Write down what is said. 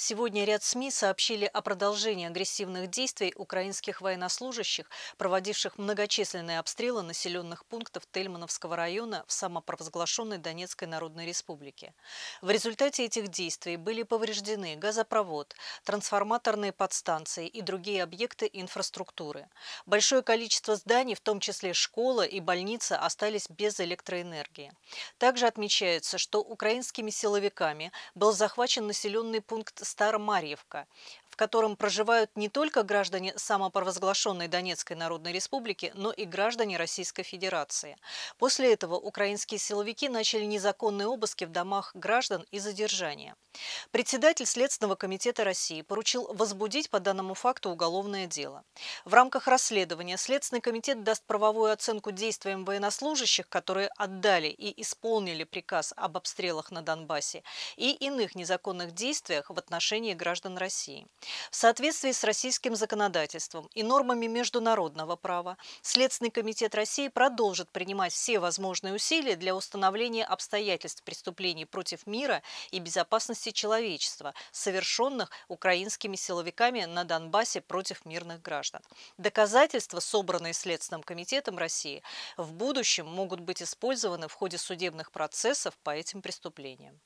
Сегодня ряд СМИ сообщили о продолжении агрессивных действий украинских военнослужащих, проводивших многочисленные обстрелы населенных пунктов Тельмановского района в самопровозглашенной Донецкой Народной Республике. В результате этих действий были повреждены газопровод, трансформаторные подстанции и другие объекты инфраструктуры. Большое количество зданий, в том числе школа и больница, остались без электроэнергии. Также отмечается, что украинскими силовиками был захвачен населенный пункт Старомарьевка котором проживают не только граждане самопровозглашенной Донецкой Народной Республики, но и граждане Российской Федерации. После этого украинские силовики начали незаконные обыски в домах граждан и задержания. Председатель Следственного комитета России поручил возбудить по данному факту уголовное дело. В рамках расследования Следственный комитет даст правовую оценку действиям военнослужащих, которые отдали и исполнили приказ об обстрелах на Донбассе, и иных незаконных действиях в отношении граждан России. В соответствии с российским законодательством и нормами международного права Следственный комитет России продолжит принимать все возможные усилия для установления обстоятельств преступлений против мира и безопасности человечества, совершенных украинскими силовиками на Донбассе против мирных граждан. Доказательства, собранные Следственным комитетом России, в будущем могут быть использованы в ходе судебных процессов по этим преступлениям.